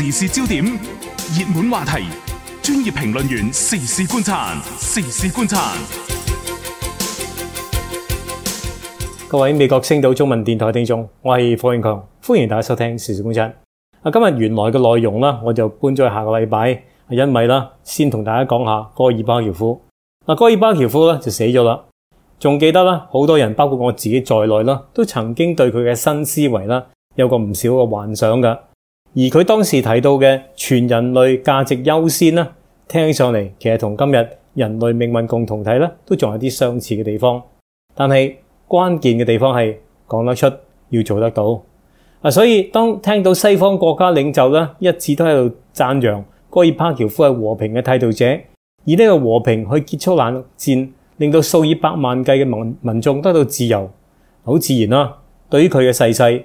时事焦点、热门话题、专业评论员时事观察，时事观察。各位美国星岛中文电台听众，我系霍永强，欢迎大家收听时事观察。啊，今日原来嘅内容啦，我就搬去下个礼拜。因为啦，先同大家讲下戈尔巴乔夫。嗱，哥尔巴乔夫咧就死咗啦。仲记得啦，好多人包括我自己在内啦，都曾经对佢嘅新思维啦有个唔少嘅幻想噶。而佢當時提到嘅全人類價值優先咧，聽起上嚟其實同今日人類命運共同體咧都仲有啲相似嘅地方。但係關鍵嘅地方係講得出要做得到啊！所以當聽到西方國家領袖咧一致都喺度讚揚戈爾巴喬夫係和平嘅態度者，以呢個和平去結束冷戰，令到數以百萬計嘅民民眾得到自由，好自然啦！對於佢嘅逝世。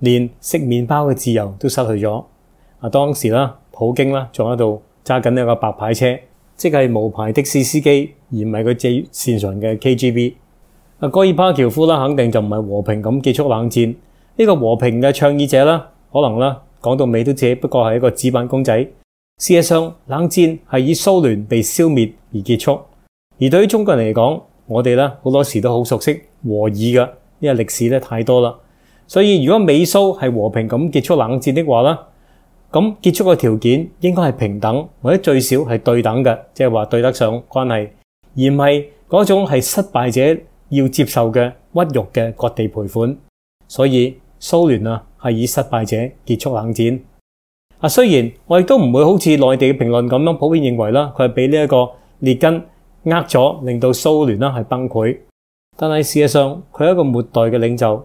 连食面包嘅自由都失去咗。啊，當時啦，普京啦仲喺度揸緊一個白牌車，即系無牌的士司機，而唔係佢最擅长嘅 KGB。戈爾巴喬夫啦，肯定就唔係和平咁結束冷戰。呢個和平嘅倡議者啦，可能啦講到尾都只不過係一個紙板公仔。事實上，冷戰係以蘇聯被消滅而結束。而對於中國人嚟講，我哋咧好多時都好熟悉和议嘅，因為歷史咧太多啦。所以如果美蘇係和平咁結束冷戰的話呢咁結束嘅條件應該係平等或者最少係對等嘅，即係話對得上關係，而唔係嗰種係失敗者要接受嘅屈辱嘅各地賠款。所以蘇聯啊係以失敗者結束冷戰。啊，雖然我亦都唔會好似內地嘅評論咁樣普遍認為啦，佢係俾呢一個列根呃咗，令到蘇聯啦係崩潰。但係事實上佢係一個末代嘅領袖。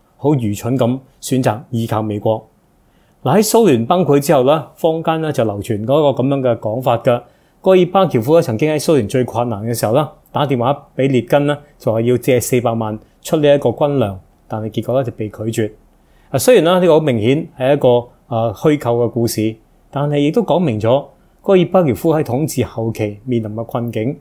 好愚蠢咁選擇依靠美國。嗱喺蘇聯崩潰之後咧，坊間咧就流傳嗰個咁樣嘅講法噶。戈爾巴喬夫咧曾經喺蘇聯最困難嘅時候咧，打電話俾列根咧，就係要借四百萬出呢一個軍糧，但系結果咧就被拒絕。啊，雖然咧呢個好明顯係一個啊虛構嘅故事，但系亦都講明咗戈爾巴喬夫喺統治後期面臨嘅困境。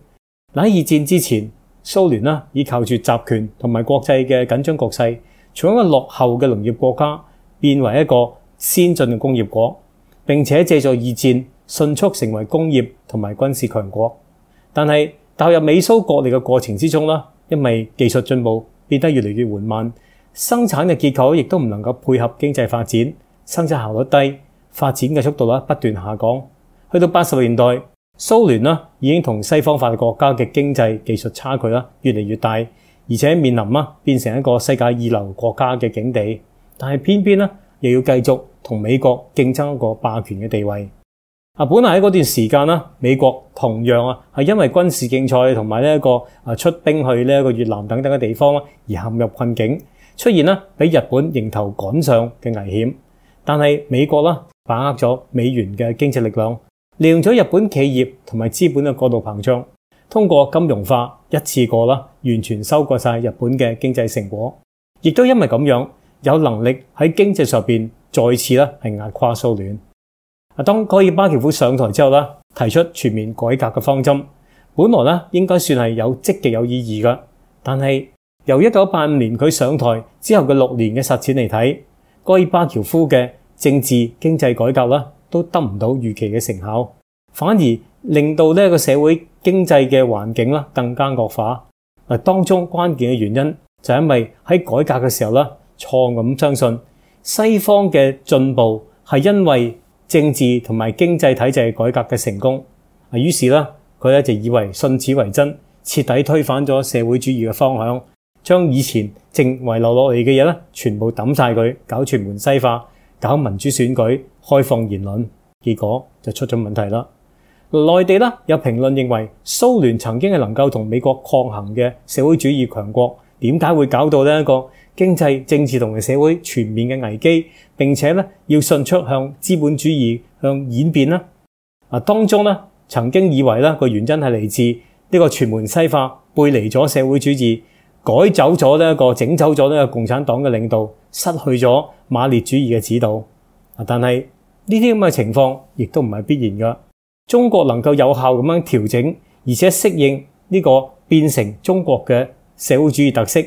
喺二戰之前，蘇聯咧依靠住集權同埋國際嘅緊張局勢。从一个落后嘅农业国家，变为一个先进嘅工业国，并且借助二战迅速成为工业同埋军事强国。但系踏入美苏国力嘅过程之中啦，因为技术进步变得越嚟越缓慢，生产嘅结构亦都唔能够配合经济发展，生产效率低，发展嘅速度咧不断下降。去到八十年代，苏联啦已经同西方法达国家嘅经济技术差距啦越嚟越大。而且面臨啊，變成一個世界二流國家嘅境地，但係偏偏呢，又要繼續同美國競爭一個霸權嘅地位。啊，本來喺嗰段時間啦，美國同樣啊係因為軍事競賽同埋呢一個啊出兵去呢一個越南等等嘅地方啦，而陷入困境，出現呢俾日本迎頭趕上嘅危險。但係美國啦，把握咗美元嘅經濟力量，利用咗日本企業同埋資本嘅過度膨胀，通過金融化一次過啦，完全收割晒日本嘅經濟成果，亦都因為咁樣有能力喺經濟上面再次咧係壓垮蘇聯。啊，當戈爾巴喬夫上台之後啦，提出全面改革嘅方針，本來咧應該算係有積極有意義嘅，但系由一九八五年佢上台之後嘅六年嘅實踐嚟睇，戈爾巴喬夫嘅政治經濟改革啦，都得唔到預期嘅成效，反而。令到呢個社會經濟嘅環境啦更加惡化。嗱，當中關鍵嘅原因就係因為喺改革嘅時候咧，錯咁相信西方嘅進步係因為政治同埋經濟體制改革嘅成功。啊，於是咧佢咧就以為信此為真，徹底推翻咗社會主義嘅方向，將以前正遗留落嚟嘅嘢咧全部抌晒佢，搞全门西化，搞民主選舉、開放言論，結果就出咗問題啦。內地咧有評論認為，蘇聯曾經係能夠同美國抗衡嘅社會主義強國，點解會搞到呢一個經濟、政治同埋社會全面嘅危機？並且咧要迅速向資本主義向演變啦。啊？當中咧曾經以為咧個原因係嚟自呢個全面西化，背離咗社會主義，改走咗呢一個整走咗呢個共產黨嘅領導，失去咗馬列主義嘅指導啊。但係呢啲咁嘅情況亦都唔係必然㗎。中國能夠有效咁樣調整，而且適應呢個變成中國嘅社會主義特色，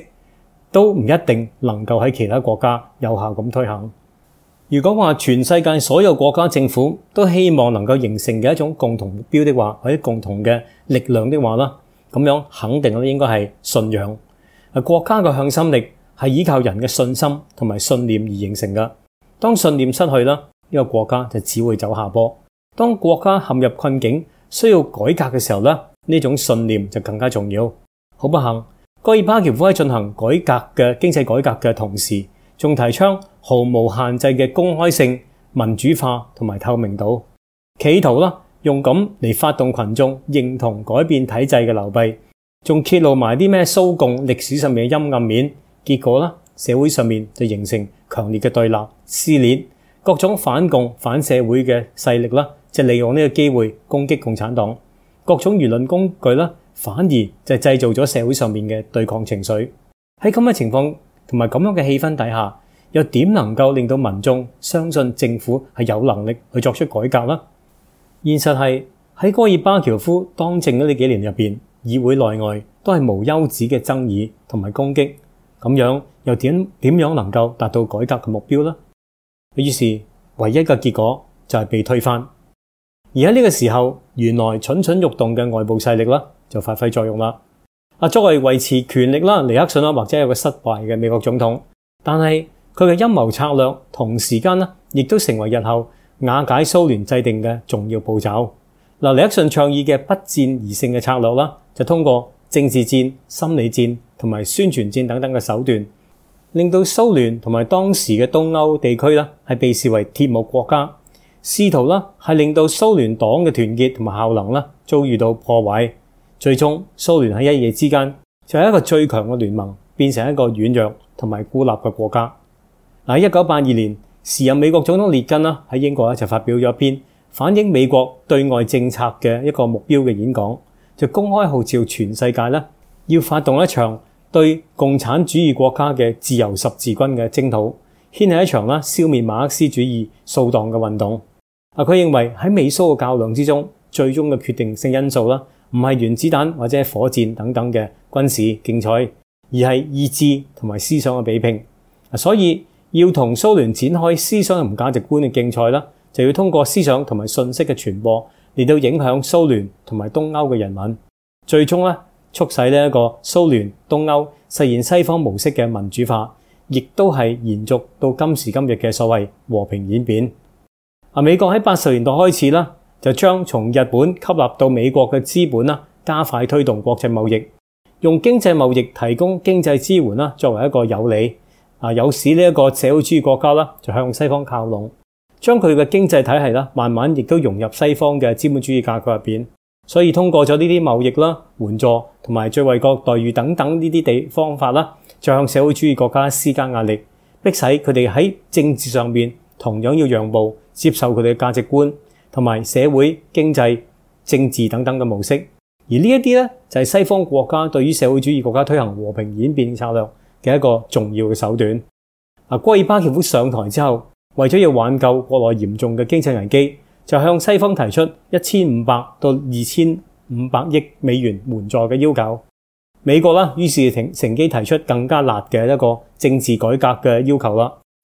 都唔一定能夠喺其他國家有效咁推行。如果話全世界所有國家政府都希望能夠形成嘅一種共同目標的話，或者共同嘅力量的話啦，咁樣肯定咧應該係信仰。啊，國家嘅向心力係依靠人嘅信心同埋信念而形成噶。當信念失去啦，呢個國家就只會走下坡。当国家陷入困境需要改革嘅时候咧，呢种信念就更加重要。好不幸，戈尔巴乔夫喺进行改革嘅经济改革嘅同时，仲提倡毫無限制嘅公開性、民主化同埋透明度，企圖啦用咁嚟發動群眾認同改變體制嘅流弊，仲揭露埋啲咩蘇共歷史上面嘅陰暗面。結果啦，社會上面就形成強烈嘅對立撕裂，各種反共反社會嘅勢力啦。就利用呢個機會攻擊共產黨各種輿論工具咧，反而就製造咗社會上面嘅對抗情緒。喺咁嘅情況同埋咁樣嘅氣氛底下，又點能夠令到民眾相信政府係有能力去作出改革呢？現實係喺戈爾巴喬夫當政嗰呢幾年入面，議會內外都係無休止嘅爭議同埋攻擊，咁樣又點点樣能夠達到改革嘅目標呢？於是唯一嘅結果就係被推翻。而喺呢個時候，原來蠢蠢欲動嘅外部勢力啦，就發揮作用啦。啊，作為維持權力啦，尼克遜啦，或者有個失敗嘅美國總統。但係佢嘅陰謀策略，同時間呢，亦都成為日後瓦解蘇聯制定嘅重要步驟。嗱，尼克遜倡議嘅不戰而勝嘅策略啦，就通過政治戰、心理戰同埋宣傳戰等等嘅手段，令到蘇聯同埋當時嘅東歐地區啦，係被視為铁幕國家。試圖啦係令到蘇聯黨嘅團結同埋效能咧遭遇到破壞，最終蘇聯喺一夜之間就係一個最強嘅聯盟變成一個軟弱同埋孤立嘅國家。嗱，一九八二年，時任美國總統列根啦喺英國咧就發表咗一篇反映美國對外政策嘅一個目標嘅演講，就公開號召全世界咧要發動一場對共產主義國家嘅自由十字軍嘅征討，掀起一場啦消滅馬克思主義掃蕩嘅運動。啊！佢認為喺美蘇嘅較量之中，最終嘅決定性因素啦，唔係原子弹或者火箭等等嘅軍事競賽，而係意志同埋思想嘅比拼。所以要同蘇聯展開思想同價值觀嘅競賽啦，就要通過思想同埋信息嘅傳播，嚟到影響蘇聯同埋東歐嘅人民，最終咧促使呢一個蘇聯東歐實現西方模式嘅民主化，亦都係延續到今時今日嘅所謂和平演變。啊！美國喺八十年代開始啦，就將從日本吸納到美國嘅資本啦，加快推動國際貿易，用經濟貿易提供經濟支援啦，作為一個有利啊有使呢一個社會主義國家啦，就向西方靠攏，將佢嘅經濟體系啦，慢慢亦都融入西方嘅資本主義格局入邊。所以通過咗呢啲貿易啦、援助同埋最惠國待遇等等呢啲地方法啦，就向社會主義國家施加壓力，迫使佢哋喺政治上面同樣要讓步。接受佢哋嘅價值觀同埋社會經濟政治等等嘅模式，而呢一啲呢，就係西方國家對於社會主義國家推行和平演變策略嘅一個重要嘅手段。啊，戈爾巴乔夫上台之後，為咗要挽救國內嚴重嘅經濟危機，就向西方提出一千五百到二千五百億美元援助嘅要求。美國啦，於是停乘機提出更加辣嘅一個政治改革嘅要求啦。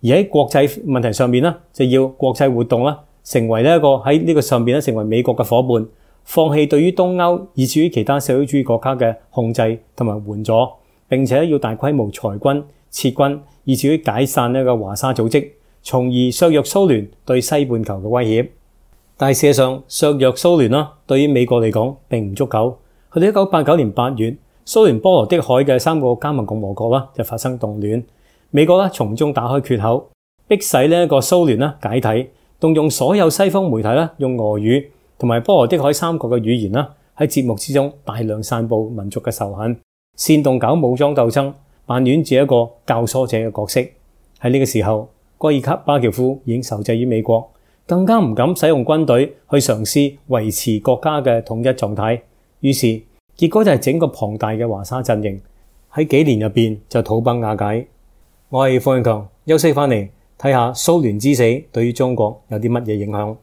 而喺國際問題上面咧，就要國際活動啦，成為呢一個喺呢個上面咧，成為美國嘅伙伴，放棄對於東歐，以至於其他社會主義國家嘅控制同埋援助，並且要大規模裁軍、撤軍，以至於解散呢個華沙組織，從而削弱蘇聯對西半球嘅威脅。但係事實上，削弱蘇聯啦，對於美國嚟講並唔足夠。去到一九八九年八月，蘇聯波羅的海嘅三個加盟共和國啦，就發生動亂。美國咧，從中打開缺口，迫使呢一個蘇聯咧解體，動用所有西方媒體咧，用俄語同埋波羅的海三國嘅語言啦，喺節目之中大量散布民族嘅仇恨，煽動搞武裝鬥爭，扮演住一個教唆者嘅角色。喺呢個時候，戈爾卡巴喬夫已经受制於美國，更加唔敢使用軍隊去嘗試維持國家嘅統一狀態。於是結果就係整個龐大嘅華沙陣營喺幾年入面就土崩瓦解。我系方云强，休息翻嚟睇下苏联之死对于中国有啲乜嘢影响。